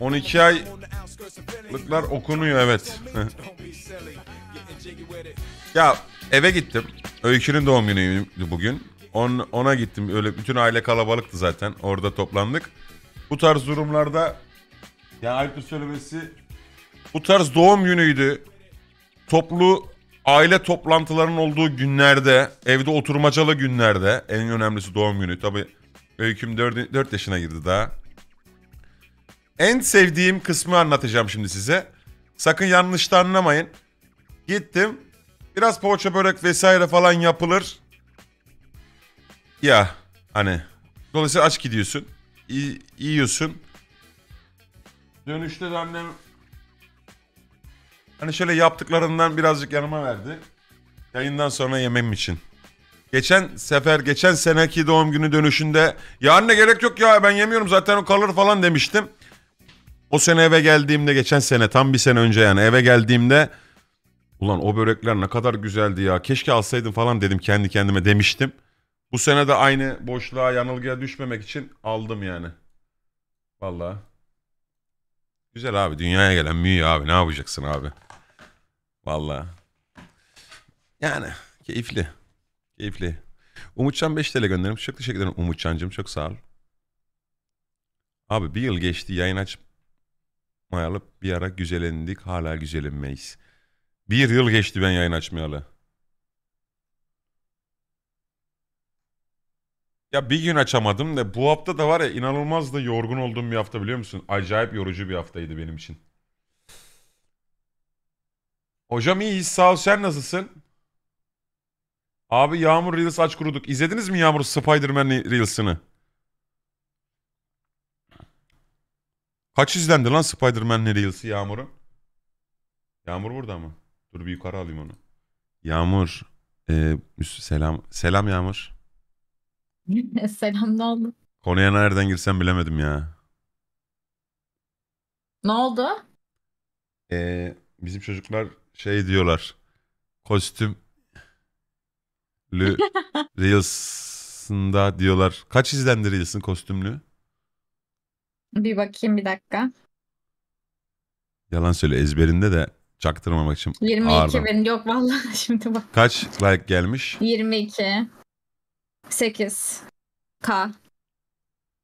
12 aylıklar okunuyor evet. ya eve gittim. Öykü'nün doğum günüydü bugün. On, ona gittim. Öyle bütün aile kalabalıktı zaten. Orada toplandık. Bu tarz durumlarda ya ayıptır söylemesi bu tarz doğum günüydü. Toplu aile toplantılarının olduğu günlerde, evde oturmacalı günlerde en önemlisi doğum günü. Tabii öyküm 4, 4 yaşına girdi daha. En sevdiğim kısmı anlatacağım şimdi size. Sakın yanlış anlamayın. Gittim. Biraz poğaça börek vesaire falan yapılır. Ya hani dolayısıyla aç gidiyorsun. İyi, yiyorsun. Dönüşte de annem hani şöyle yaptıklarından birazcık yanıma verdi. Yayından sonra yemem için. Geçen sefer, geçen seneki doğum günü dönüşünde ya anne gerek yok ya ben yemiyorum zaten o kalır falan demiştim. O sene eve geldiğimde geçen sene tam bir sene önce yani eve geldiğimde ulan o börekler ne kadar güzeldi ya keşke alsaydım falan dedim kendi kendime demiştim. Bu sene de aynı boşluğa yanılgıya düşmemek için aldım yani. Vallahi. Güzel abi dünyaya gelen müyü abi ne yapacaksın abi. Vallahi. Yani keyifli. Keyifli. Umutcan 5 TL göndermiş. Çok teşekkür ederim Umutcan'cığım. Çok sağ ol. Abi bir yıl geçti yayın açıp yapmayalıp bir ara güzelendik hala güzelenmeyiz. Bir yıl geçti ben yayın açmayalı. Ya bir gün açamadım da bu hafta da var ya inanılmaz da yorgun olduğum bir hafta biliyor musun? Acayip yorucu bir haftaydı benim için. Hocam iyi sağ ol sen nasılsın? Abi Yağmur Reels aç kuruduk. İzlediniz mi Yağmur Spider-Man Reels'ını? Kaç izlendi lan Spider-Man Reels'i Yağmur'un? Yağmur burada mı? Dur bir yukarı alayım onu. Yağmur. E, selam. Selam Yağmur. Selam ne oldu? Konuya nereden girsem bilemedim ya. Ne oldu? E, bizim çocuklar şey diyorlar. Kostüm Reels'ında diyorlar. Kaç izlendi Reels'in kostümlü? Bir bakayım bir dakika. Yalan söyle ezberinde de çaktırmamak için 22 ağırdan. benim yok vallahi şimdi bak. Kaç like gelmiş? 22. 8. K.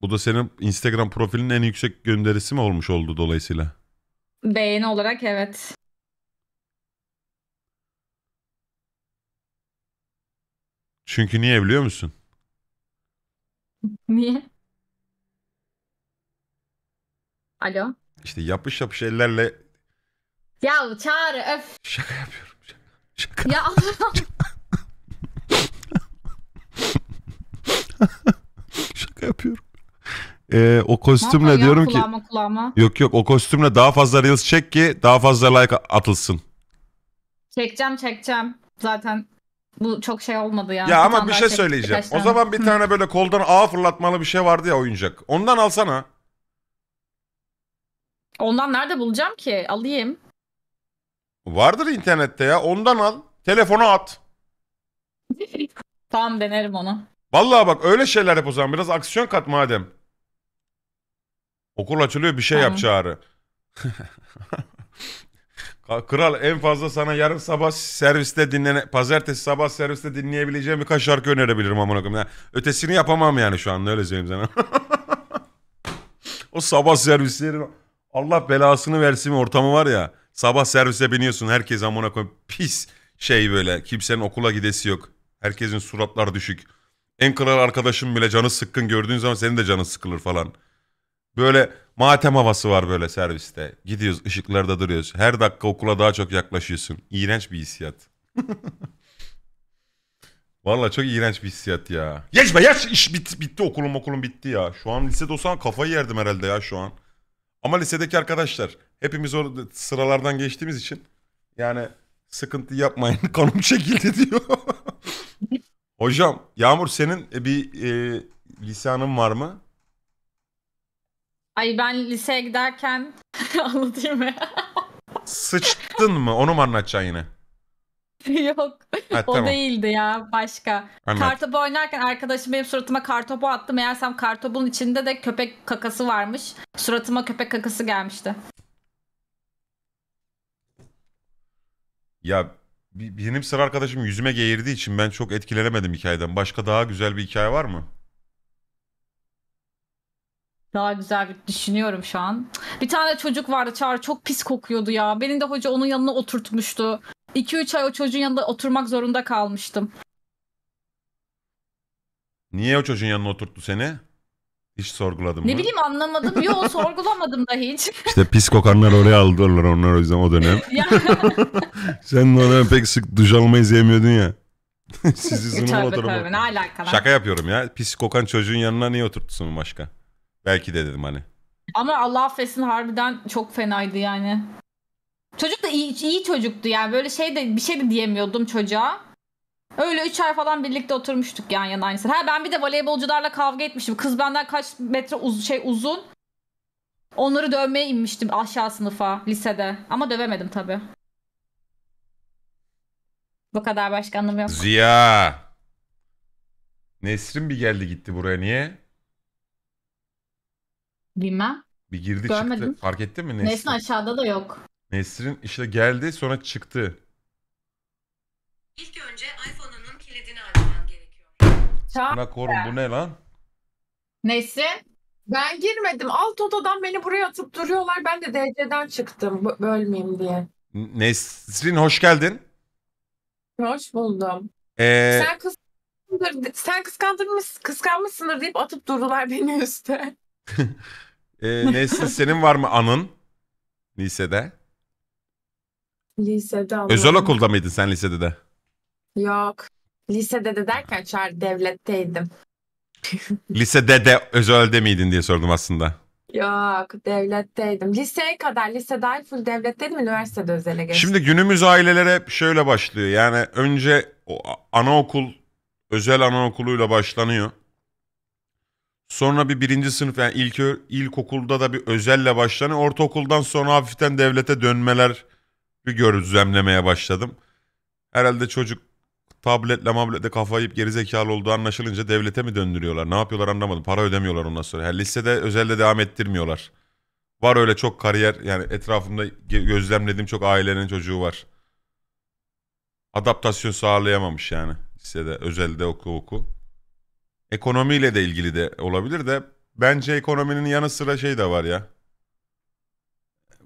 Bu da senin Instagram profilinin en yüksek gönderisi mi olmuş oldu dolayısıyla? Beğeni olarak evet. Çünkü niye biliyor musun? Niye? Alo. İşte yapış yapış ellerle. Ya çağır. öf. Şaka yapıyorum. Şaka. şaka. Ya şaka yapıyorum. Ee, o kostümle ya, diyorum kulağıma, ki kulağıma. yok yok o kostümle daha fazla reels çek ki daha fazla like atılsın. Çekeceğim çekeceğim. Zaten bu çok şey olmadı yani. Ya bir ama bir şey söyleyeceğim. O zaman bir tane böyle koldan ağ fırlatmalı bir şey vardı ya oyuncak. Ondan alsana. Ondan nerede bulacağım ki? Alayım. Vardır internette ya. Ondan al. Telefona at. tamam denerim onu. Vallahi bak öyle şeyler yap o zaman. Biraz aksiyon kat madem. Okul açılıyor bir şey tamam. yap çağrı. Kral en fazla sana yarın sabah serviste dinlene pazartesi sabah serviste dinleyebileceğim birkaç şarkı önerebilirim amına koyayım. Yani ötesini yapamam yani şu an öyle söyleyeyim sana. o sabah servisleri Allah belasını versin ortamı var ya. Sabah servise biniyorsun herkes amına koy. Pis şey böyle. Kimsenin okula gidesi yok. Herkesin suratlar düşük. En kral arkadaşım bile canı sıkkın gördüğün zaman senin de canı sıkılır falan. Böyle matem havası var böyle serviste. Gidiyoruz ışıklarda duruyoruz. Her dakika okula daha çok yaklaşıyorsun. İğrenç bir hissiyat. Valla çok iğrenç bir hissiyat ya. geçme be geç iş bit, bitti okulum okulum bitti ya. Şu an lisede olsam kafayı yerdim herhalde ya şu an. Ama lisedeki arkadaşlar hepimiz orada sıralardan geçtiğimiz için yani sıkıntı yapmayın konum çekildi diyor. Hocam Yağmur senin e, bir e, lisanın var mı? Ay ben liseye giderken anlatayım ya. Sıçtın mı? Onu mu anlatacaksın yine? Yok. Ha, o tamam. değildi ya başka. Anladım. Kartopu oynarken arkadaşım benim suratıma kartopu attı. Meğersem kartopun içinde de köpek kakası varmış. Suratıma köpek kakası gelmişti. Ya benim sıra arkadaşım yüzüme geğirdiği için ben çok etkilenemedim hikayeden. Başka daha güzel bir hikaye var mı? Daha güzel bir düşünüyorum şu an. Bir tane çocuk vardı Çağrı çok pis kokuyordu ya. Benim de hoca onun yanına oturtmuştu. 2-3 ay o çocuğun yanında oturmak zorunda kalmıştım. Niye o çocuğun yanına oturttu seni? Hiç sorguladım mı? Ne bileyim anlamadım. Yok sorgulamadım da hiç. İşte pis kokanlar oraya aldılar onlar o yüzden o dönem. Sen o dönem pek sık duş almayı sevmiyordun ya. Sizi sunum oturumu. Şaka yapıyorum ya. Pis kokan çocuğun yanına niye oturttusun başka? Belki de dedim hani. Ama Allah affetsin harbiden çok fenaydı yani. Çocuk da iyi, iyi çocuktu yani böyle şey de bir şey de diyemiyordum çocuğa. Öyle üç ay falan birlikte oturmuştuk yan yana aynı Ha ben bir de voleybolcularla kavga etmişim. Kız benden kaç metre uz şey uzun. Onları dövmeye inmiştim aşağı sınıfa lisede. Ama dövemedim tabi. Bu kadar başka yok. Ziya. Nesrin bir geldi gitti buraya niye? Bilmem. Bir girdi Görmedim. çıktı. Fark ettin mi Nesrin? Nesrin aşağıda da yok. Nesrin işte geldi sonra çıktı. İlk önce iPhone'unun kilidini açman gerekiyor. Çağ korun bu ne lan? Nesrin? Ben girmedim. Alt odadan beni buraya atıp duruyorlar. Ben de DC'den çıktım bö- bölmeyeyim diye. Nesrin hoş geldin. Hoş buldum. Ee, Sen kıskandır, sen kıskandırmış, kıskanmışsındır deyip atıp durdular beni üste. e, Nesrin senin var mı anın lisede? Lisede Allah'ım. Özel okulda mıydın sen lisede de? Yok. Lisede de derken çağrı devletteydim. Lisede de özelde miydin diye sordum aslında. Yok devletteydim. Liseye kadar lise dahil full devletteydim üniversitede özele geçtim. Şimdi günümüz ailelere şöyle başlıyor. Yani önce o anaokul özel anaokuluyla başlanıyor. Sonra bir birinci sınıf yani ilk ilkokulda da bir özelle başlanıyor. Ortaokuldan sonra hafiften devlete dönmeler bir gözlemlemeye başladım. Herhalde çocuk tabletle mabletle kafa yiyip gerizekalı olduğu anlaşılınca devlete mi döndürüyorlar? Ne yapıyorlar anlamadım. Para ödemiyorlar ondan sonra. Her lisede özelde devam ettirmiyorlar. Var öyle çok kariyer yani etrafımda gözlemlediğim çok ailenin çocuğu var. Adaptasyon sağlayamamış yani lisede özelde oku oku. Ekonomiyle de ilgili de olabilir de bence ekonominin yanı sıra şey de var ya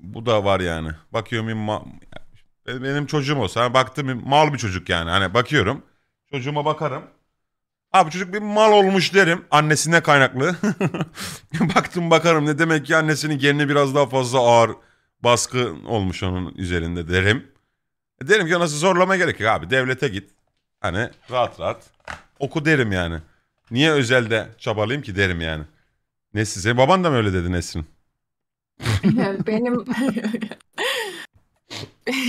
bu da var yani. Bakıyorum ma- benim çocuğum olsa hani baktım mal bir çocuk yani. Hani bakıyorum çocuğuma bakarım. Abi çocuk bir mal olmuş derim annesine kaynaklı. Baktım bakarım ne demek ki annesinin genine biraz daha fazla ağır baskı olmuş onun üzerinde derim. E, derim ki nasıl zorlama gerekiyor abi devlete git. Hani rahat rahat oku derim yani. Niye özelde çabalayayım ki derim yani. Ne size? baban da mı öyle dedi Nesrin? Yani benim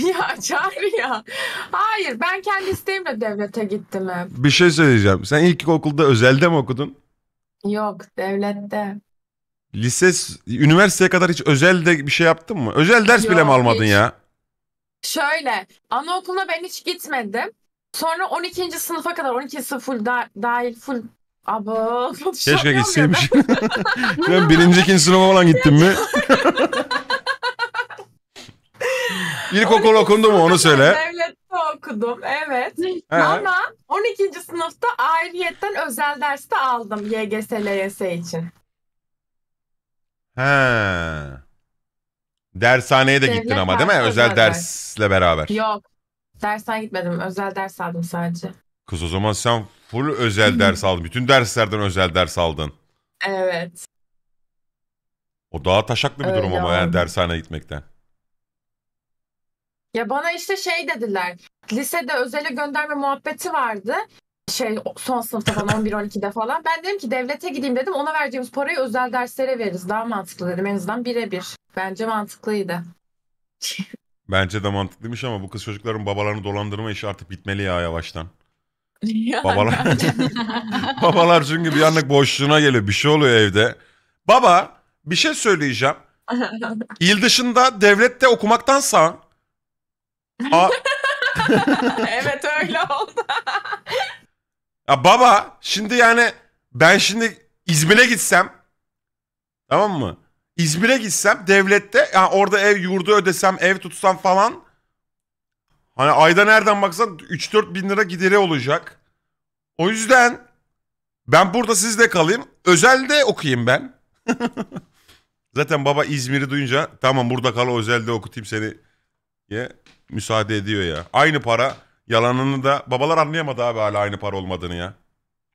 ya çağır ya. Hayır ben kendi isteğimle devlete gittim hep. Bir şey söyleyeceğim. Sen ilk okulda özelde mi okudun? Yok devlette. Lise, üniversiteye kadar hiç özelde bir şey yaptın mı? Özel ders Yok, bile mi almadın hiç. ya? Şöyle anaokuluna ben hiç gitmedim. Sonra 12. sınıfa kadar 12 sınıf full da, dahil full Abo. Keşke gitseymiş. ben birinci ikinci sınıfa falan gittim mi? İlkokul okundu mu onu söyle. Devlette okudum evet. He. Ama 12. sınıfta ayrıyetten özel derste aldım YGS, LYS için. He. Dershaneye de gittin Devlet ama değil mi? Özel özel dersle beraber. Yok. Dersten gitmedim. Özel ders aldım sadece. Kız o zaman sen full özel ders aldın. Bütün derslerden özel ders aldın. Evet. O daha taşaklı bir Öyle durum ama yani oldu. dershaneye gitmekten. Ya bana işte şey dediler. Lisede özele gönderme muhabbeti vardı. Şey son sınıfta falan 11-12'de falan. Ben dedim ki devlete gideyim dedim. Ona vereceğimiz parayı özel derslere veririz. Daha mantıklı dedim. En azından birebir. Bence mantıklıydı. Bence de mantıklıymış ama bu kız çocukların babalarını dolandırma işi artık bitmeli ya yavaştan. Babalar, babalar çünkü bir anlık boşluğuna geliyor. Bir şey oluyor evde. Baba bir şey söyleyeceğim. İl dışında devlette okumaktansa... A- evet öyle oldu. ya baba şimdi yani ben şimdi İzmir'e gitsem tamam mı? İzmir'e gitsem devlette yani orada ev yurdu ödesem ev tutsam falan Hani ayda nereden baksan 3-4 bin lira gideri olacak. O yüzden ben burada sizde kalayım. Özelde okuyayım ben. Zaten baba İzmir'i duyunca tamam burada kal özelde okutayım seni diye müsaade ediyor ya. Aynı para yalanını da babalar anlayamadı abi hala aynı para olmadığını ya.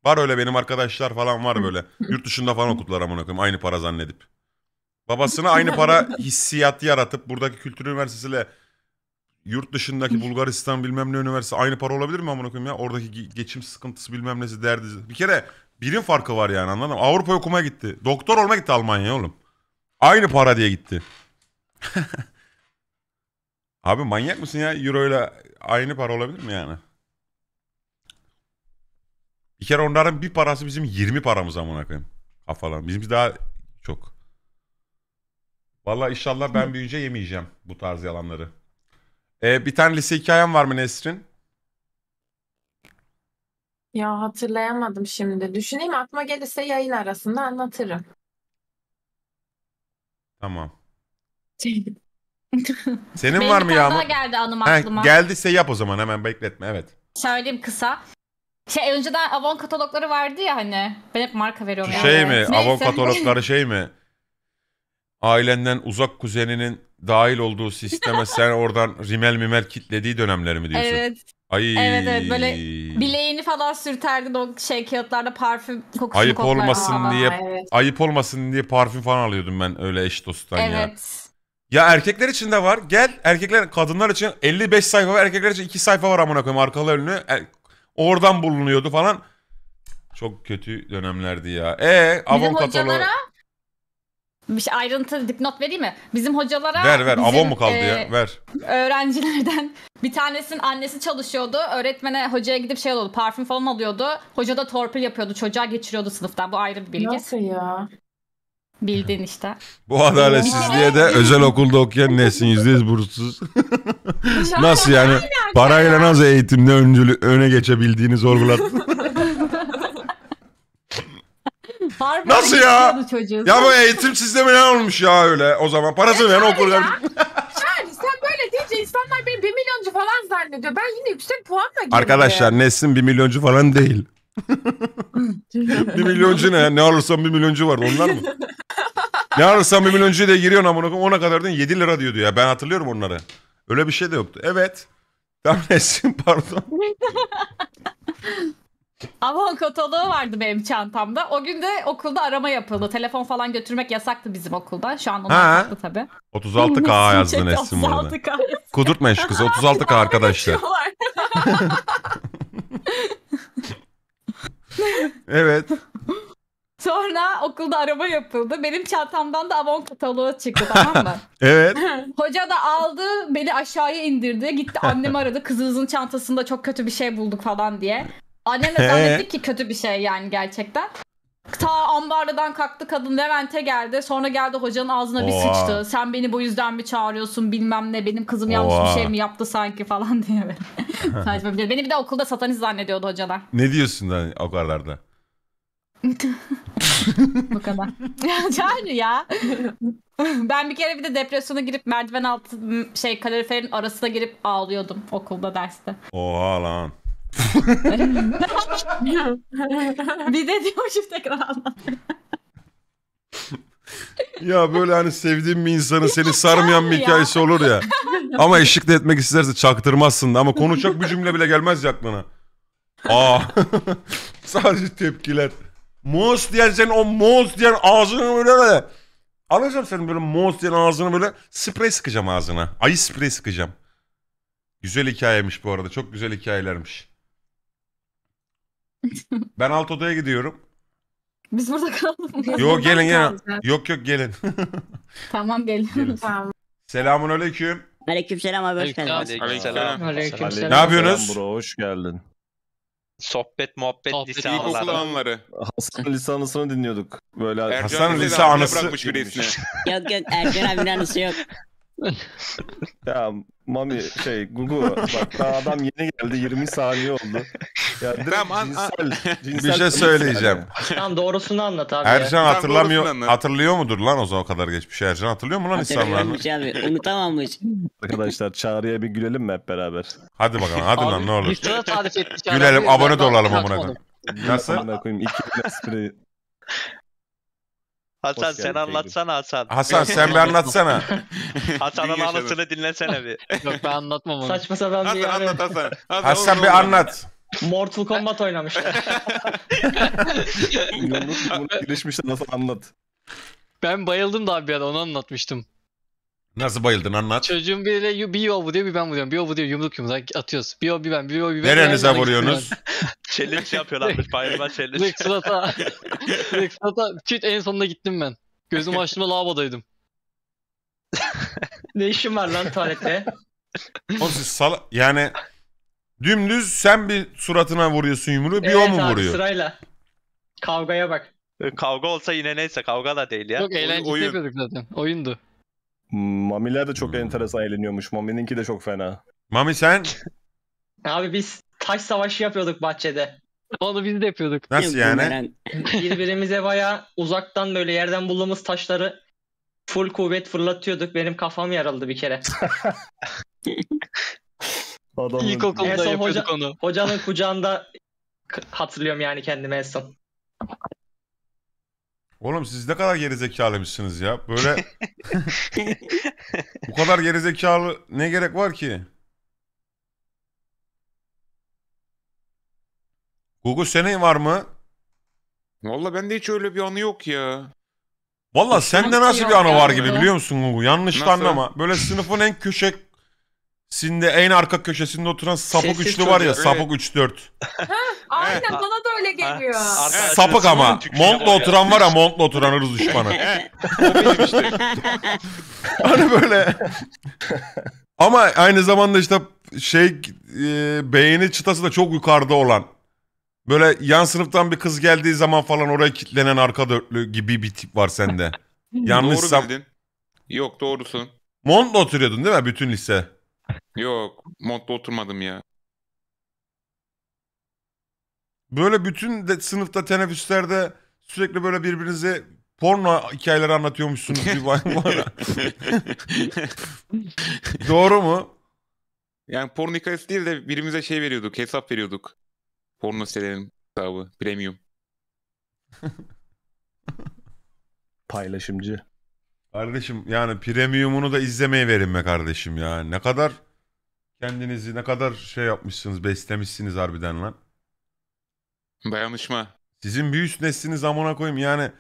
Var öyle benim arkadaşlar falan var böyle. Yurt dışında falan okuttular amına koyayım aynı para zannedip. Babasına aynı para hissiyatı yaratıp buradaki kültür üniversitesiyle yurt dışındaki Bulgaristan bilmem ne üniversite aynı para olabilir mi amına koyayım ya? Oradaki geçim sıkıntısı bilmem nesi derdi. Bir kere birim farkı var yani anladın mı? Avrupa okumaya gitti. Doktor olma gitti Almanya oğlum. Aynı para diye gitti. Abi manyak mısın ya? Euro ile aynı para olabilir mi yani? Bir kere onların bir parası bizim 20 paramız amına koyayım. Kafalan. Bizimki daha çok. Valla inşallah ben büyüyünce yemeyeceğim bu tarz yalanları. Ee, bir tane lise hikayen var mı Nesrin? Ya hatırlayamadım şimdi. Düşüneyim aklıma gelirse yayın arasında anlatırım. Tamam. Senin Benim var mı bir tane daha Yağmur? geldi anım Ha, aklıma. geldiyse yap o zaman hemen bekletme evet. Söyleyeyim kısa. Şey önceden Avon katalogları vardı ya hani. Ben hep marka veriyorum. Şu şey yani. şey mi? Neyse. Avon katalogları şey mi? ailenden uzak kuzeninin dahil olduğu sisteme sen oradan rimel mimel kitlediği dönemleri mi diyorsun? Evet. Ay. Evet evet böyle bileğini falan sürterdin o şey kağıtlarda parfüm kokusunu Ayıp olmasın falan. diye evet. ayıp olmasın diye parfüm falan alıyordum ben öyle eş dosttan ya. Evet. Ya erkekler için de var. Gel erkekler kadınlar için 55 sayfa var. Erkekler için 2 sayfa var amına koyayım arkalı önlü. E, oradan bulunuyordu falan. Çok kötü dönemlerdi ya. E avon Bizim hocalara bir şey, ayrıntı dipnot vereyim mi? Bizim hocalara... Ver ver bizim, abon mu kaldı e, ya ver. Öğrencilerden bir tanesinin annesi çalışıyordu. Öğretmene hocaya gidip şey oldu parfüm falan alıyordu. Hoca da torpil yapıyordu çocuğa geçiriyordu sınıftan bu ayrı bir bilgi. Nasıl ya? Bildiğin işte. Bu adaletsizliğe de özel okulda okuyan nesin yüzde yüz bursuz. nasıl yani parayla nasıl eğitimde öncülü, öne geçebildiğini sorgulat. Harbi Nasıl ya? Ya bu eğitim sistemi ne olmuş ya öyle o zaman? Parası veren okul. Ya. yani sen böyle deyince insanlar beni bir milyoncu falan zannediyor. Ben yine yüksek puanla girdim. Arkadaşlar Nesin bir milyoncu falan değil. bir milyoncu ne? Ne alırsam bir milyoncu var onlar mı? Ne alırsam bir milyoncu diye giriyorsun ama ona kadar değil 7 lira diyordu ya. Ben hatırlıyorum onları. Öyle bir şey de yoktu. Evet. Tam Nesin pardon. Avon kataloğu vardı benim çantamda. O gün de okulda arama yapıldı. Telefon falan götürmek yasaktı bizim okulda. Şu an onu Ha. tabii. 36K yazdın Esin bu arada. Kudurtmayın şu kızı 36K arkadaşlar. Evet. Sonra okulda arama yapıldı. Benim çantamdan da Avon kataloğu çıktı tamam mı? Evet. Hoca da aldı beni aşağıya indirdi. Gitti annemi aradı. Kızınızın çantasında çok kötü bir şey bulduk falan diye. Annem de zannetti ki kötü bir şey yani gerçekten. Ta ambarlıdan kalktı kadın Levent'e geldi. Sonra geldi hocanın ağzına Oha. bir sıçtı. Sen beni bu yüzden mi çağırıyorsun bilmem ne. Benim kızım yanlış Oha. bir şey mi yaptı sanki falan diye. Saçma bir şey. Beni bir de okulda satanist zannediyordu hocalar. Ne diyorsun lan o kadarlarda? bu kadar. yani ya. ben bir kere bir de depresyona girip merdiven altı şey kaloriferin arasına girip ağlıyordum okulda derste. Oha lan bir de diyormuşum tekrar ya böyle hani sevdiğin bir insanın seni sarmayan bir hikayesi olur ya. Ama eşlik de etmek isterse çaktırmazsın da ama konuşacak bir cümle bile gelmez ya aklına. Aa. Sadece tepkiler. Moz diyen senin o moz diyen ağzını böyle de. Alacağım senin böyle moz diyen ağzını böyle sprey sıkacağım ağzına. Ayı sprey sıkacağım. Güzel hikayemiş bu arada. Çok güzel hikayelermiş. Ben alt odaya gidiyorum. Biz burada kalalım. Yok gelin gelin. Yok yok gelin. tamam gelin. Tamam. Selamun aleyküm. Aleykümselam abi hoş geldiniz. Aleykümselam. Selam. Ne yapıyorsunuz? Bro hoş geldin. Sohbet muhabbet Sohbet, lise anıları. anıları. Hasan lise anısını dinliyorduk. Böyle Ercan Hasan lise anısı. yok yok Ercan abinin anısı yok. ya Mami şey Gugu bak daha adam yeni geldi 20 saniye oldu. Ya tamam, cinsel, cinsel, bir şey söyleyeceğim. Tam doğrusunu anlat abi. Ercan ya. hatırlamıyor hatırlıyor mudur lan o zaman o kadar geçmiş Ercan hatırlıyor mu lan insanlar? abi unutamamış. Arkadaşlar çağrıya bir gülelim mi hep beraber? Hadi bakalım hadi abi, lan ne olur. Gülelim abone de olalım amına koyayım. Nasıl? Amına koyayım 2000 espri Hasan sen anlatsana Hasan. Hasan sen bir anlatsana. Hasan'ın yaşadı. anısını dinlesene bir. Yok ben anlatmam onu. Saçma sapan bir Hasan anlat Hasan. Hasan, Hasan bir anlat. Mortal Kombat oynamış. Yumruk yumruk girişmişti nasıl anlat. Ben bayıldım da abi bir ara onu anlatmıştım. Nasıl bayıldın anlat. Çocuğun biriyle bir o vuruyor bir ben vuruyorum. Bir o vuruyor yumruk yumruk atıyoruz. Bir o bir ben bir o bir ben. Nerenize vuruyorsunuz? challenge yapıyorlarmış. Bayılma challenge. Direkt surata. Direkt surata. Çift en sonunda gittim ben. Gözüm açtığımda lavabodaydım. ne işin var lan tuvalette? Oğlum siz sal, Yani dümdüz sen bir suratına vuruyorsun yumruğu bir o mu abi, vuruyor? sırayla. Kavgaya bak. Kavga olsa yine neyse kavga da değil ya. Çok eğlenceli yapıyorduk zaten. Oyundu. Mamiler de çok hmm. enteresan eğleniyormuş. Mami'ninki de çok fena. Mami sen? Abi biz taş savaşı yapıyorduk bahçede. Onu biz de yapıyorduk. Nasıl yani? Birbirimize baya uzaktan böyle yerden bulduğumuz taşları full kuvvet fırlatıyorduk. Benim kafam yarıldı bir kere. Adamın... İlkokulda yapıyorduk hoca, onu. Hocanın kucağında hatırlıyorum yani kendime en son. Oğlum siz ne kadar gerizekalıymışsınız ya. Böyle bu kadar gerizekalı ne gerek var ki? Google senin var mı? Valla bende hiç öyle bir anı yok ya. Valla sende nasıl bir anı var gibi biliyor musun Google? Yanlış anlama. Böyle sınıfın en köşek Sinde en arka köşesinde oturan sapık Sessiz üçlü var ya çocuğu, sapık 3-4. Aynen bana da öyle geliyor. Arkadaşınız Sapık ama. tükürüyor Montla oturan var ya montla oturan ırz düşmanı. hani böyle. Ama aynı zamanda işte şey e, beğeni çıtası da çok yukarıda olan. Böyle yan sınıftan bir kız geldiği zaman falan oraya kitlenen arka dörtlü gibi bir tip var sende. Doğru Yanlışsam. bildin. Yok doğrusun. Montla oturuyordun değil mi bütün lise? Yok. Modda oturmadım ya. Böyle bütün de sınıfta teneffüslerde sürekli böyle birbirinize porno hikayeleri anlatıyormuşsunuz gibi bana. Doğru mu? Yani porno hikayesi değil de birimize şey veriyorduk, hesap veriyorduk. Porno sitelerinin hesabı, premium. Paylaşımcı. Kardeşim yani premiumunu da izlemeye verin be kardeşim ya. Ne kadar kendinizi ne kadar şey yapmışsınız, beslemişsiniz harbiden lan. Dayanışma. Sizin bir üst nesliniz amına koyayım yani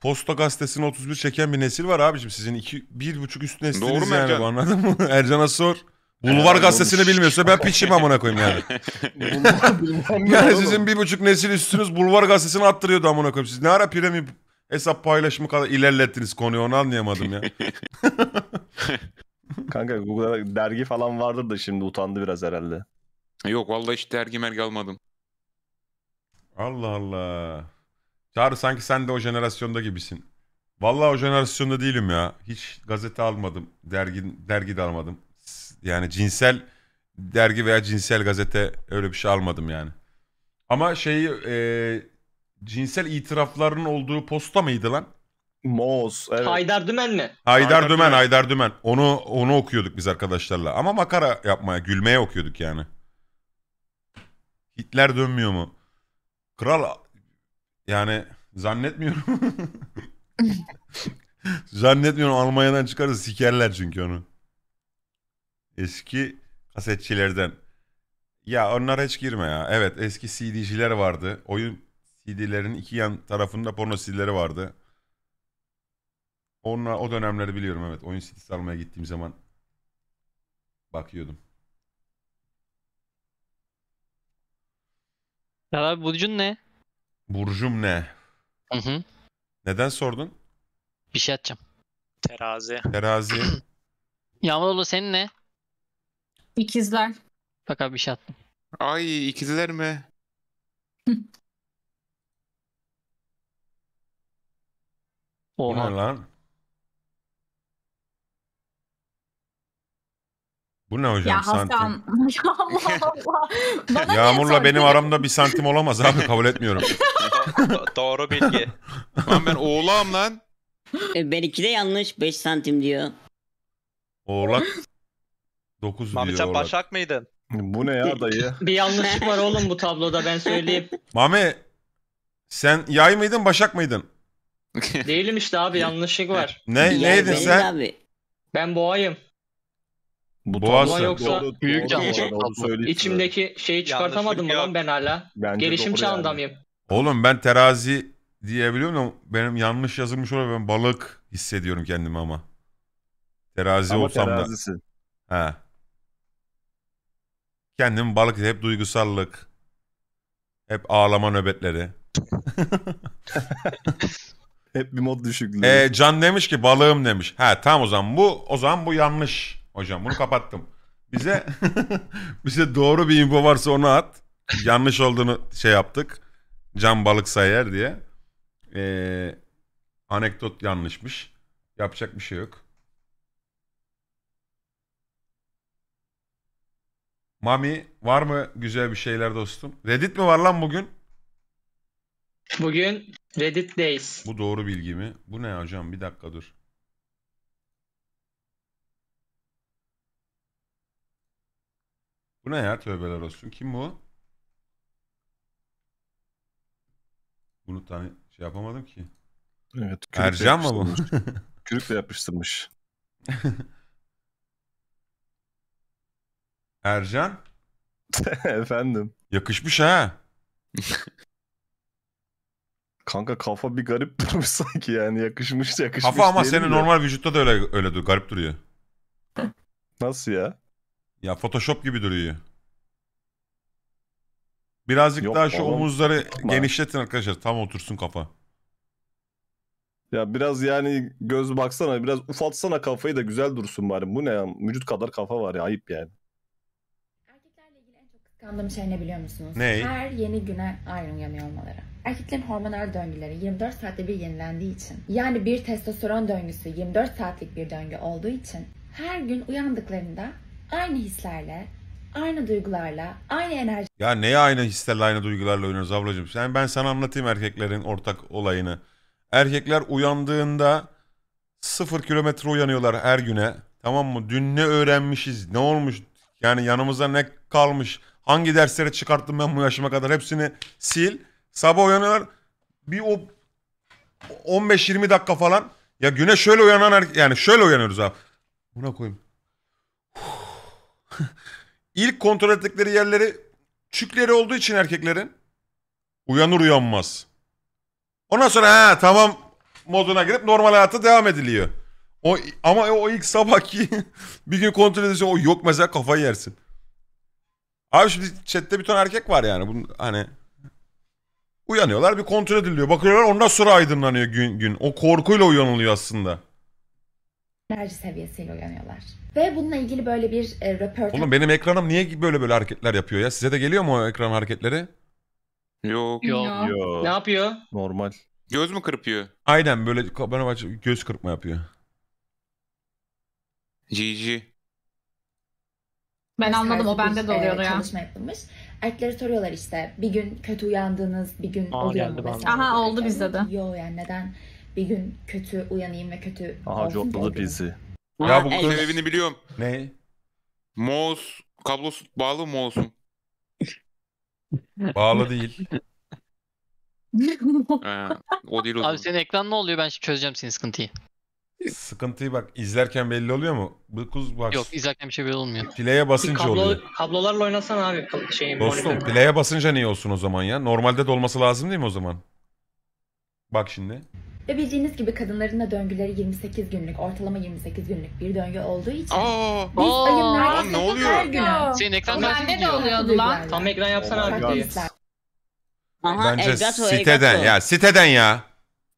Posta gazetesini 31 çeken bir nesil var abicim. Sizin iki, bir buçuk üst nesliniz Doğru mu yani Ercan? bu anladın mı? Ercan'a sor. Bulvar Ercan gazetesini bilmiyorsa ben piçim amına koyayım yani. yani sizin bir buçuk nesil üstünüz Bulvar gazetesini attırıyordu amına koyayım. Siz ne ara premium hesap paylaşımı kadar ilerlettiniz konuyu onu anlayamadım ya. Kanka Google'da dergi falan vardır da şimdi utandı biraz herhalde. Yok vallahi hiç dergi mergi almadım. Allah Allah. Çağrı sanki sen de o jenerasyonda gibisin. Vallahi o jenerasyonda değilim ya. Hiç gazete almadım. Dergi, dergi de almadım. Yani cinsel dergi veya cinsel gazete öyle bir şey almadım yani. Ama şeyi e, cinsel itiraflarının olduğu posta mıydı lan? Moz. Evet. Haydar Dümen mi? Haydar, Haydar Dümen, Dümen, Haydar Dümen. Onu onu okuyorduk biz arkadaşlarla. Ama makara yapmaya, gülmeye okuyorduk yani. Hitler dönmüyor mu? Kral yani zannetmiyorum. zannetmiyorum Almanya'dan çıkarız sikerler çünkü onu. Eski kasetçilerden. Ya onlar hiç girme ya. Evet eski CD'ciler vardı. Oyun CD'lerin iki yan tarafında porno CD'leri vardı. Onunla, o dönemleri biliyorum evet. Oyun CD'si almaya gittiğim zaman bakıyordum. Ya abi burcun ne? Burcum ne? Hı hı. Neden sordun? Bir şey atacağım. Terazi. Terazi. Yağmurlu senin ne? İkizler. Bak abi bir şey attım. Ay ikizler mi? Oha. Bu ne lan? Bu ne hocam? Ya Hasan. Santim. Allah Allah. Yağmurla benim aramda bir santim olamaz abi kabul etmiyorum. Doğru bilgi. Lan ben oğlağım lan. E, Benimki de yanlış 5 santim diyor. Oğlak 9 diyor Mami Başak mıydın? Bu ne ya dayı? Bir yanlışlık var oğlum bu tabloda ben söyleyeyim. Mame sen yay mıydın Başak mıydın? Değilim işte abi yanlışlık var. ne? Neydin sen? abi. Ben boğayım. Bu Boğaz Ama yoksa büyük yanlış. İçimdeki şeyi çıkartamadım Yanlışlık lan ben hala. Bence Gelişim doğru çağında yani. Oğlum ben terazi diyebiliyorum da benim yanlış yazılmış olabilir. Ben balık hissediyorum kendimi ama. Terazi Ama olsam da. terazisi. He. Kendim balık hep duygusallık. Hep ağlama nöbetleri. Hep bir mod düşüklüğü. Ee, Can demiş ki balığım demiş. Ha tamam o zaman bu o zaman bu yanlış. Hocam bunu kapattım. Bize bize doğru bir info varsa onu at. Yanlış olduğunu şey yaptık. Can balık sayar diye. Ee, anekdot yanlışmış. Yapacak bir şey yok. Mami var mı güzel bir şeyler dostum? Reddit mi var lan bugün? Bugün Reddit Days. Bu doğru bilgi mi? Bu ne hocam? Bir dakika dur. Bu ne ya tövbeler olsun. Kim bu? Bunu tane şey yapamadım ki. Evet. Ercan mı bu? yapıştırmış. Kürükle yapıştırmış. Ercan Efendim. yakışmış ha. Kanka kafa bir garip durmuş sanki yani yakışmış yakışmış. Kafa ama senin normal vücutta da öyle öyle dur garip duruyor. Nasıl ya? Ya Photoshop gibi duruyor. Birazcık Yok, daha şu oğlum. omuzları Yapma. genişletin arkadaşlar tam otursun kafa. Ya biraz yani göz baksana biraz ufatsana kafayı da güzel dursun bari. Bu ne ya? Vücut kadar kafa var ya ayıp yani. Kandığım şey ne biliyor musunuz? Ne? Her yeni güne ayrım uyanıyor Erkeklerin hormonal döngüleri 24 saatte bir yenilendiği için yani bir testosteron döngüsü 24 saatlik bir döngü olduğu için her gün uyandıklarında aynı hislerle, aynı duygularla, aynı enerji... Ya neye aynı hislerle, aynı duygularla oynuyoruz ablacığım? Yani ben sana anlatayım erkeklerin ortak olayını. Erkekler uyandığında sıfır kilometre uyanıyorlar her güne. Tamam mı? Dün ne öğrenmişiz, ne olmuş? Yani yanımıza ne kalmış? Hangi derslere çıkarttım ben bu yaşıma kadar hepsini sil. Sabah uyanıyorlar. Bir o 15-20 dakika falan. Ya güne şöyle uyanan yani şöyle uyanıyoruz abi. Buna koyayım. İlk kontrol ettikleri yerleri çükleri olduğu için erkeklerin uyanır uyanmaz. Ondan sonra ha tamam moduna girip normal hayata devam ediliyor. O ama o ilk sabahki bir gün kontrol edilse o yok mesela kafayı yersin. Abi şimdi chatte bir ton erkek var yani. Bunun, hani uyanıyorlar bir kontrol ediliyor. Bakıyorlar ondan sonra aydınlanıyor gün gün. O korkuyla uyanılıyor aslında. Enerji seviyesiyle uyanıyorlar. Ve bununla ilgili böyle bir e, röportaj... Oğlum benim ekranım niye böyle böyle hareketler yapıyor ya? Size de geliyor mu o ekran hareketleri? Yok. Yok. Yok. Ne yapıyor? Normal. Göz mü kırpıyor? Aynen böyle bana bak göz kırpma yapıyor. GG. Ben anladım o bende de e, oluyordu e, ya. Çalışma yapılmış. Erkekleri soruyorlar işte bir gün kötü uyandığınız bir gün Aa, oluyor mu? bana. Aha, oldu bizde de. Yo yani neden bir gün kötü uyanayım ve kötü Aha olsun ki o copladı gün? bizi. Ya bu Evet. Sebebini biliyorum. ne? Mouse kablosu bağlı mı olsun? Bağlı değil. Ee, o değil o. Abi zaman. senin ekran ne oluyor? Ben çözeceğim senin sıkıntıyı. Sıkıntıyı bak izlerken belli oluyor mu? Bu kuz bak. Yok izlerken bir şey belli olmuyor. Play'e basınca kablo, oluyor. Kablolarla oynasan abi şeyin Dostum monitörü. play'e basınca ne olsun o zaman ya? Normalde de olması lazım değil mi o zaman? Bak şimdi. Ve bildiğiniz gibi kadınların da döngüleri 28 günlük, ortalama 28 günlük bir döngü olduğu için Aa, biz aa, ayın neredeyse ne oluyor? her günü Senin ekran tersi Bende de oluyordu lan. Tam ekran yapsana abi. Bence Aha, Elgato, siteden ya siteden ya.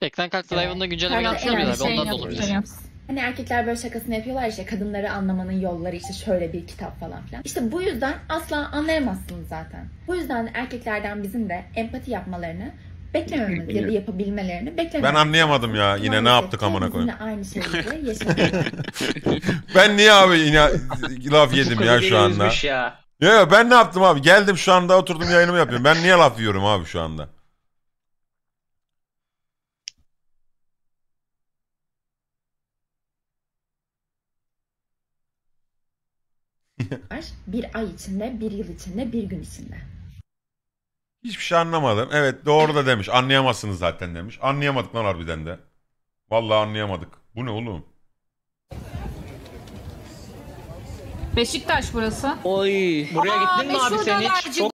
Ekran kart drive'ında güncelleme Herhalde yapmışlar en herhalde ondan şey da Hani erkekler böyle şakasını yapıyorlar işte kadınları anlamanın yolları işte şöyle bir kitap falan filan. İşte bu yüzden asla anlayamazsınız zaten. Bu yüzden erkeklerden bizim de empati yapmalarını beklememiz ya da yapabilmelerini beklememiz. Ben anlayamadım ya yine ne Maalesef yaptık amına koyayım. Sizinle aynı şekilde yaşadık. Ben niye abi yine laf yedim ya şu anda? Ya. Ya ben ne yaptım abi? Geldim şu anda oturdum yayınımı yapıyorum. Ben niye laf yiyorum abi şu anda? bir ay içinde, bir yıl içinde, bir gün içinde. Hiçbir şey anlamadım. Evet doğru da demiş. Anlayamazsınız zaten demiş. Anlayamadık lan harbiden de. Vallahi anlayamadık. Bu ne oğlum? Beşiktaş burası. Oy. Buraya gittin mi abi sen hiç? Çok